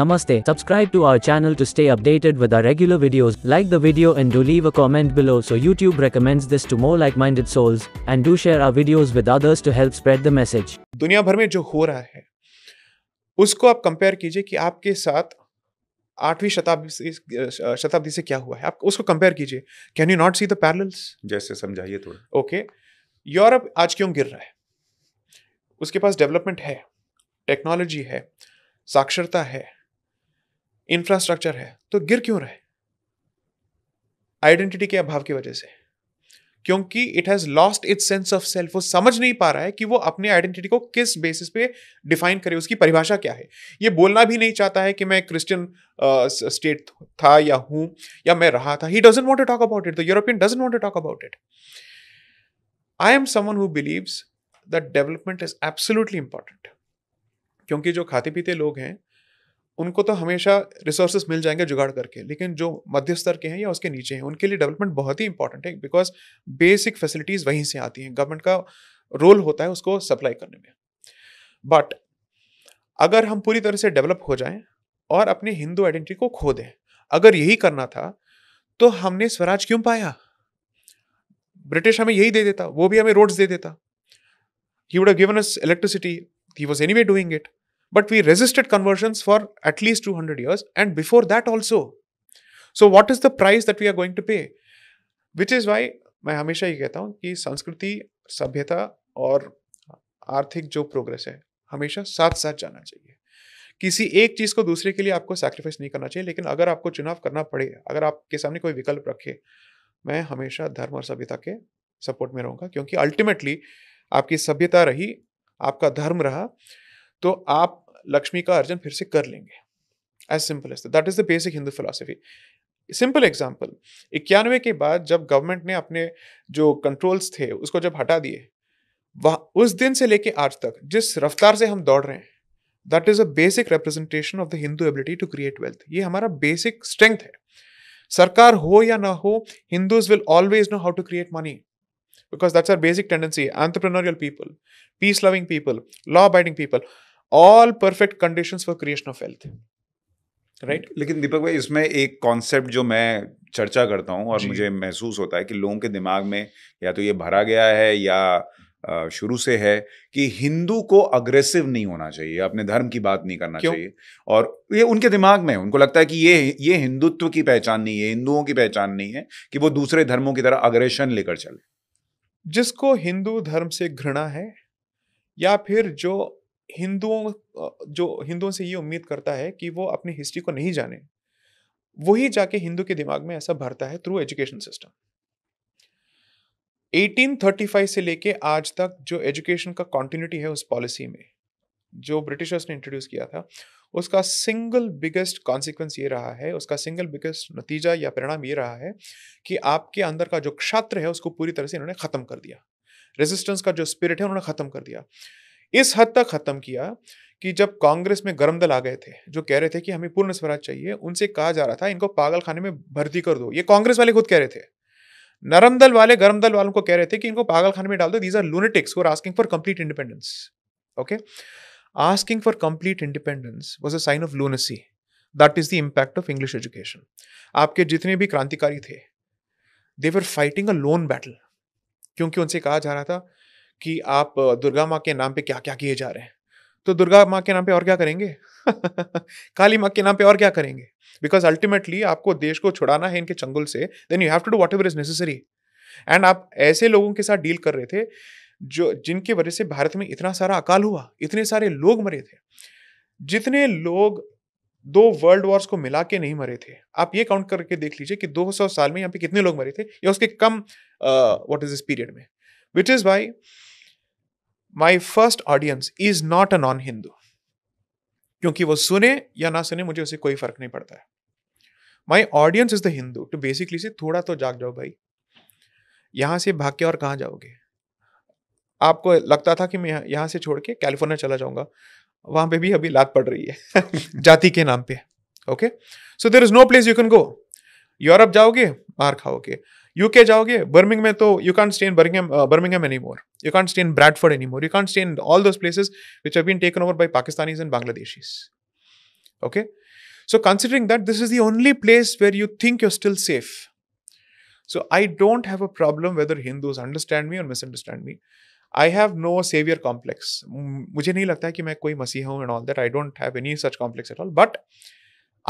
Namaste. Subscribe to our channel to stay updated with our regular videos. Like the video and do leave a comment below so YouTube recommends this to more like-minded souls and do share our videos with others to help spread the message. दुनिया भर में जो हो रहा है उसको आप compare कीजिए कि आपके साथ आठवीं शताब्दी से शताब्दी से क्या हुआ है आप उसको कंपेयर कीजिए can you not see the parallels जैसे समझाइए थोड़ा ओके यूरोप आज क्यों गिर रहा है उसके पास डेवलपमेंट है टेक्नोलॉजी है साक्षरता है इंफ्रास्ट्रक्चर है तो गिर क्यों रहे आइडेंटिटी के अभाव की वजह से क्योंकि it has lost its sense of self वो समझ नहीं पा रहा है कि वो अपने आइडेंटिटी को किस बेसिस पे डिफाइन करे उसकी परिभाषा क्या है ये बोलना भी नहीं चाहता है कि मैं क्रिश्चियन स्टेट uh, था या हूं या मैं रहा था he doesn't want talk about it the European doesn't want talk about it I am someone who believes that development is absolutely important क्योंकि जो खाते पीते लोग हैं उनको तो हमेशा रिसोर्सेज मिल जाएंगे जुगाड़ करके लेकिन जो मध्य स्तर के हैं या उसके नीचे हैं उनके लिए डेवलपमेंट बहुत ही इंपॉर्टेंट है बिकॉज बेसिक फैसिलिटीज़ वहीं से आती हैं गवर्नमेंट का रोल होता है उसको सप्लाई करने में बट अगर हम पूरी तरह से डेवलप हो जाएं और अपने हिंदू आइडेंटिटी को खो दें अगर यही करना था तो हमने स्वराज क्यों पाया ब्रिटिश हमें यही दे देता वो भी हमें रोड्स दे देता he would have given us electricity he was anyway doing it But we resisted conversions for at least 200 years and before that also. So, what is the price that we are going to pay? Which is why मैं हमेशा ये कहता हूँ कि संस्कृति सभ्यता और आर्थिक जो प्रोग्रेस है हमेशा साथ साथ जाना चाहिए किसी एक चीज़ को दूसरे के लिए आपको सैक्रिफाइस नहीं करना चाहिए लेकिन अगर आपको चुनाव करना पड़े अगर आपके सामने कोई विकल्प रखे मैं हमेशा धर्म और सभ्यता के सपोर्ट में रहूँगा क्योंकि अल्टीमेटली आपकी सभ्यता रही आपका धर्म रहा तो आप लक्ष्मी का अर्जन फिर से कर लेंगे as simple as that is the basic Hindu philosophy simple example इक्यानवे के बाद जब गवर्नमेंट ने अपने जो कंट्रोल्स थे उसको जब हटा दिए वह उस दिन से लेके आज तक जिस रफ्तार से हम दौड़ रहे हैं that is a basic representation of the Hindu ability to create wealth ये हमारा बेसिक स्ट्रेंथ है सरकार हो या ना हो Hindus will always know how to create money because that's our basic tendency entrepreneurial people peace loving people law abiding people all perfect condition for creation of wealth right लेकिन दीपक भाई इसमें एक कॉन्सेप्ट जो मैं चर्चा करता हूँ और मुझे महसूस होता है कि लोगों के दिमाग में या तो ये भरा गया है या शुरू से है कि हिंदू को अग्रेसिव नहीं होना चाहिए अपने धर्म की बात नहीं करना क्यों? चाहिए और ये उनके दिमाग में है उनको लगता है कि ये ये हिंदुत्व की पहचान नहीं है हिंदुओं की पहचान नहीं है कि वो दूसरे धर्मों की तरह अग्रेशन लेकर चले जिसको हिंदू धर्म से घृणा है या फिर जो हिंदुओं जो हिंदुओं से ये उम्मीद करता है कि वो अपनी हिस्ट्री को नहीं जाने वही जाके हिंदू के दिमाग में ऐसा भरता है थ्रू एजुकेशन सिस्टम 1835 से लेके आज तक जो एजुकेशन का कॉन्टिन्यूटी है उस पॉलिसी में जो ब्रिटिशर्स ने इंट्रोड्यूस किया था उसका सिंगल बिगेस्ट कॉन्सिक्वेंस ये रहा है उसका सिंगल बिगेस्ट नतीजा या परिणाम ये रहा है कि आपके अंदर का जो क्षात्र है उसको पूरी तरह से इन्होंने ख़त्म कर दिया रेजिस्टेंस का जो स्पिरिट है उन्होंने ख़त्म कर दिया इस हद तक खत्म किया कि जब कांग्रेस में गर्म दल आ गए थे जो कह रहे थे कि हमें पूर्ण स्वराज चाहिए उनसे कहा जा रहा था इनको पागल खाने में भर्ती कर दो ये कांग्रेस वाले खुद कह रहे थे नरम दल वाले गर्म दल वालों को कह रहे थे कि इनको पागल खाने में डाल दो these are lunatics who asking for complete independence okay asking for complete independence was a sign of lunacy that is the impact of English education आपके जितने भी क्रांतिकारी थे they were fighting a lone battle क्योंकि उनसे कहा जा रहा था कि आप दुर्गा माँ के नाम पे क्या क्या किए जा रहे हैं तो दुर्गा माँ के नाम पे और क्या करेंगे काली माँ के नाम पे और क्या करेंगे बिकॉज अल्टीमेटली आपको देश को छुड़ाना है इनके चंगुल से then you have to do whatever is necessary and आप ऐसे लोगों के साथ डील कर रहे थे जो जिनकी वजह से भारत में इतना सारा अकाल हुआ इतने सारे लोग मरे थे जितने लोग दो वर्ल्ड वॉर्स को मिला के नहीं मरे थे आप ये काउंट करके देख लीजिए कि 200 साल में यहाँ पे कितने लोग मरे थे या उसके कम व्हाट इज दिस पीरियड में which is by my first audience is not a non Hindu क्योंकि वो सुने या ना सुने मुझे उसे कोई फर्क नहीं पड़ता है my audience is the Hindu too basically से थोड़ा तो जाग जाओ भाई यहां से भाग के और कहाँ जाओगे आपको लगता था कि मैं यहां से छोड़ के कैलिफोर्निया चला जाऊंगा वहां पे भी अभी लात पड़ रही है जाति के नाम पे okay so there is no place you can go Europe जाओगे मार खाओगे यूके जाओगे बर्मिंग में तो you can stay in Birmingham नहीं मोर You can't stay in Bradford anymore. You can't stay in all those places which have been taken over by Pakistanis and Bangladeshis. Okay? So, considering that, this is the only place where you think you're still safe. So, I don't have a problem whether Hindus understand me or misunderstand me. I have no savior complex. मुझे नहीं लगता है कि मैं कोई मसीह हूँ and all that I don't have any such complex at all but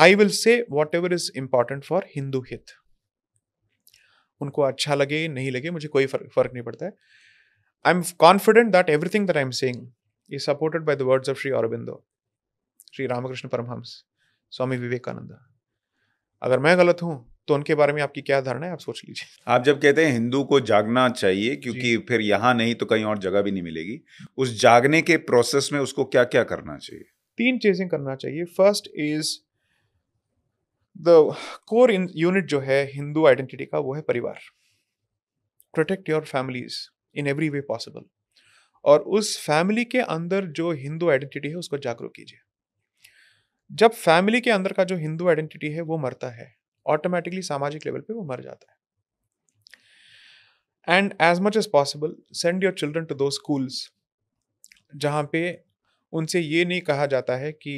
I will say whatever is important उनको अच्छा लगे नहीं लगे मुझे कोई फर्क फर्क नहीं पड़ता है I'm confident that everything that I'm saying is supported by the words of Sri Aurobindo, Sri Ramakrishna Paramhams, स्वामी विवेकानंद अगर मैं गलत हूं तो उनके बारे में आपकी क्या धारणा है आप सोच लीजिए आप जब कहते हैं हिंदू को जागना चाहिए क्योंकि फिर यहाँ नहीं तो कहीं और जगह भी नहीं मिलेगी उस जागने के प्रोसेस में उसको क्या क्या करना चाहिए तीन चीजें करना चाहिए first is the core unit जो है हिंदू आइडेंटिटी का वो है परिवार protect your families in every way possible और उस फैमिली के अंदर जो हिंदू आइडेंटिटी है उसको जागरूक कीजिए जब फैमिली के अंदर का जो हिंदू आइडेंटिटी है वो मरता है ऑटोमेटिकली सामाजिक लेवल पे वो मर जाता है and as much as possible send your children to those schools जहाँ पे उनसे ये नहीं कहा जाता है कि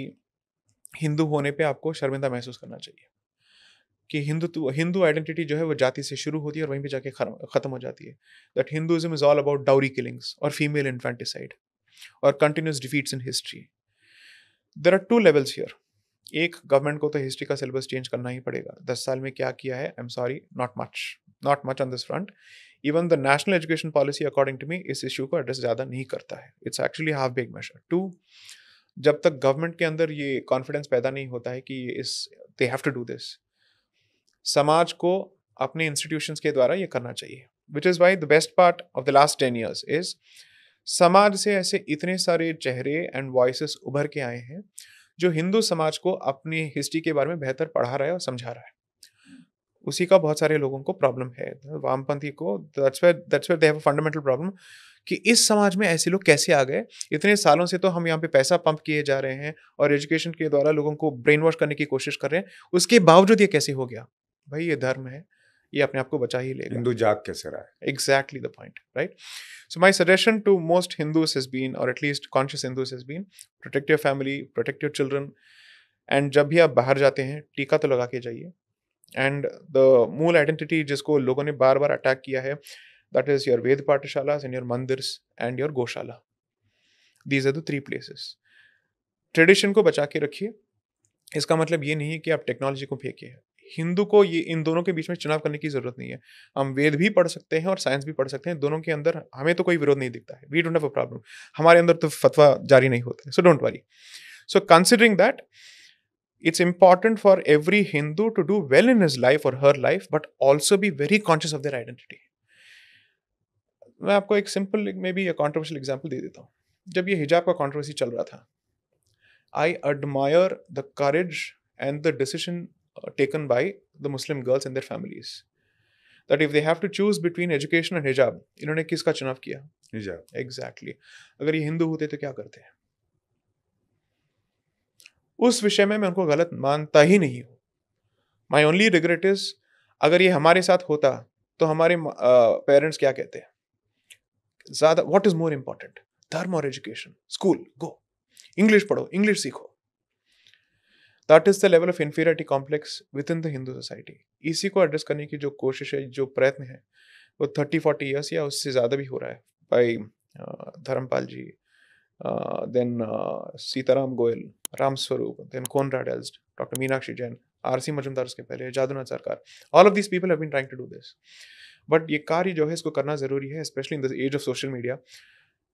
हिंदू होने पे आपको शर्मिंदा महसूस करना चाहिए कि हिंदुत्व हिंदू आइडेंटिटी जो है वो जाति से शुरू होती है और वहीं पे जाके ख़त्म हो जाती है that Hinduism is all about dowry killings और फीमेल इन्फेंटिसाइड और continuous defeats in history there are two levels here एक गवर्नमेंट को तो हिस्ट्री का सिलेबस चेंज करना ही पड़ेगा दस साल में क्या किया है I am sorry not much not much on this front even the national education policy according to me इस इश्यू को एड्रेस ज़्यादा नहीं करता है it's actually half baked measure too जब तक गवर्नमेंट के अंदर ये कॉन्फिडेंस पैदा नहीं होता है कि इस they have to do this समाज को अपने इंस्टीट्यूशंस के द्वारा ये करना चाहिए which is why the best part of the last ten years is समाज से ऐसे इतने सारे चेहरे एंड वॉइस उभर के आए हैं जो हिंदू समाज को अपनी हिस्ट्री के बारे में बेहतर पढ़ा रहा है और समझा रहा है उसी का बहुत सारे लोगों को प्रॉब्लम है वामपंथी को that's where that's where fundamental problem कि इस समाज में ऐसे लोग कैसे आ गए इतने सालों से तो हम यहाँ पे पैसा पंप किए जा रहे हैं और एजुकेशन के द्वारा लोगों को ब्रेन वॉश करने की कोशिश कर रहे हैं उसके बावजूद ये कैसे हो गया भाई ये धर्म है ये अपने आप को बचा ही लेगा हिंदू जाग कैसे रहा है exactly the point right so my suggestion to most Hindus has been और at least conscious Hindus has been protect your family protect your children and जब भी आप बाहर जाते हैं टीका तो लगा के जाइए एंड द मूल आइडेंटिटी जिसको लोगों ने बार बार अटैक किया है that is your Veda pathshala and your mandir and your gaushala these are the three places tradition को बचा के रखिए इसका मतलब ये नहीं है कि आप टेक्नोलॉजी को फेंकिए हिंदू को ये इन दोनों के बीच में चुनाव करने की जरूरत नहीं है हम वेद भी पढ़ सकते हैं और साइंस भी पढ़ सकते हैं दोनों के अंदर हमें तो कोई विरोध नहीं दिखता है we don't have a problem हमारे अंदर तो फतवा जारी नहीं होता है so don't worry so considering that it's important for every Hindu to do well in his life और her life but also be very conscious of their identity मैं आपको एक simple maybe controversial example दे देता हूँ जब ये हिजाब का कॉन्ट्रोवर्सी चल रहा था I admire the courage and the decision Uh, taken by the Muslim girls and their families. That if they have to choose between education and hijab, इन्होंने किसका चुनाव किया हिजाब exactly. अगर ये हिंदू होते तो क्या करते हैं उस विषय में मैं उनको गलत मानता ही नहीं हूँ माई ओनली रिग्रेट इज अगर ये हमारे साथ होता तो हमारे पेरेंट्स uh, क्या कहते हैं ज़्यादा वॉट इज़ मोर इम्पॉर्टेंट धर्म और एजुकेशन स्कूल गो इंग्लिश पढ़ो इंग्लिश सीखो that is the level of inferiority complex within the Hindu society इसी को एड्रेस करने की जो कोशिश है जो प्रयत्न है वो थर्टी फोर्टी ईयर्स या उससे ज़्यादा भी हो रहा है by Dharampal ji then Sitaram Goel Ram Swarup then Koenraad राडल्स doctor Meenakshi Jain R C Majumdar उसके पहले Jadunath Sarkar all of this people have been trying to do this but ये कार्य जो है इसको करना ज़रूरी है specially in the age of social media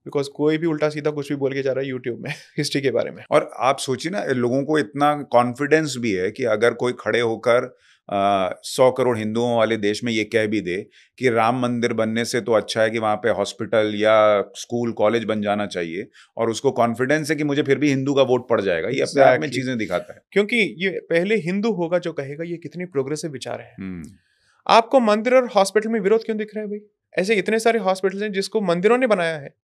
because कोई भी उल्टा सीधा कुछ भी बोल के जा रहा है यूट्यूब में हिस्ट्री के बारे में और आप सोचिए ना लोगों को इतना कॉन्फिडेंस भी है कि अगर कोई खड़े होकर सौ करोड़ हिंदुओं वाले देश में ये कह भी दे कि राम मंदिर बनने से तो अच्छा है कि वहाँ पे हॉस्पिटल या स्कूल कॉलेज बन जाना चाहिए और उसको कॉन्फिडेंस है कि मुझे फिर भी हिंदू का वोट पड़ जाएगा ये अपने आप में चीज़ें दिखाता है क्योंकि ये पहले हिंदू होगा जो कहेगा ये कितनी प्रोग्रेसिव विचार है हम्म। आपको मंदिर और हॉस्पिटल में विरोध क्यों दिख रहा है भाई ऐसे इतने सारे हॉस्पिटल हैं जिसको मंदिरों ने बनाया है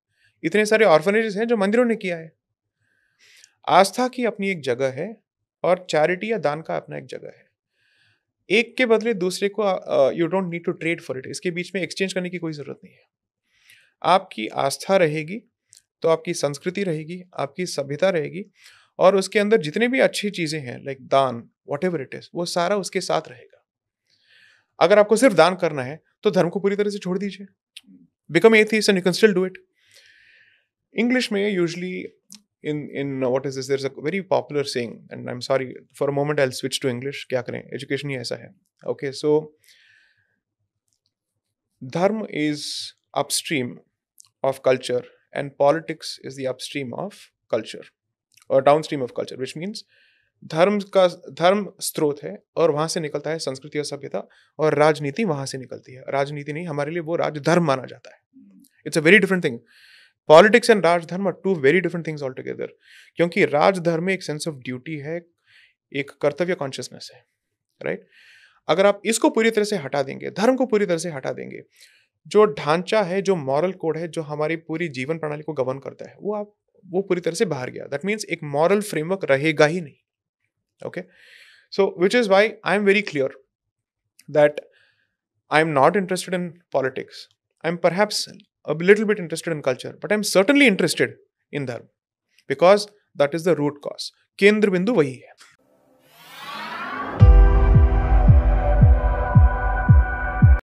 इतने सारे ऑर्फनेजेस हैं जो मंदिरों ने किया है आस्था की अपनी एक जगह है और चैरिटी या दान का अपना एक जगह है एक के बदले दूसरे को you don't need to trade for it इसके बीच में एक्सचेंज करने की कोई ज़रूरत नहीं है आपकी आस्था रहेगी तो आपकी संस्कृति रहेगी आपकी सभ्यता रहेगी और उसके अंदर जितने भी अच्छी चीज़ें हैं लाइक दान वॉट एवर इट इज़ वो सारा उसके साथ रहेगा अगर आपको सिर्फ दान करना है तो धर्म को पूरी तरह से छोड़ दीजिए बिकम एथ and you can still do it English may usually in in what is this? There's a very popular saying, and I'm sorry for a moment. I'll switch to English. क्या करें? Education ही ऐसा है. Okay, so dharma is upstream of culture, and politics is the upstream of culture or downstream of culture, which means धर्म का धर्म स्रोत है और वहां से निकलता है संस्कृति और सभ्यता और राजनीति वहां से निकलती है राजनीति नहीं हमारे लिए वो राजधर्म माना जाता है it's a very different thing politics and rajdharma are two very different things altogether क्योंकि राजधर्म में एक सेंस ऑफ ड्यूटी है एक कर्तव्य कॉन्शियसनेस है राइट right? अगर आप इसको पूरी तरह से हटा देंगे धर्म को पूरी तरह से हटा देंगे जो ढांचा है जो मॉरल कोड है जो हमारी पूरी जीवन प्रणाली को गवर्न करता है वो आप वो पूरी तरह से बाहर गया दैट मीन्स एक मॉरल फ्रेमवर्क रहेगा ही नहीं okay so which is why I am very clear that I am not interested in politics I am perhaps a little bit interested in culture, but I'm certainly interested in dharma because that is the root cause. Kendra Bindu vahi hai.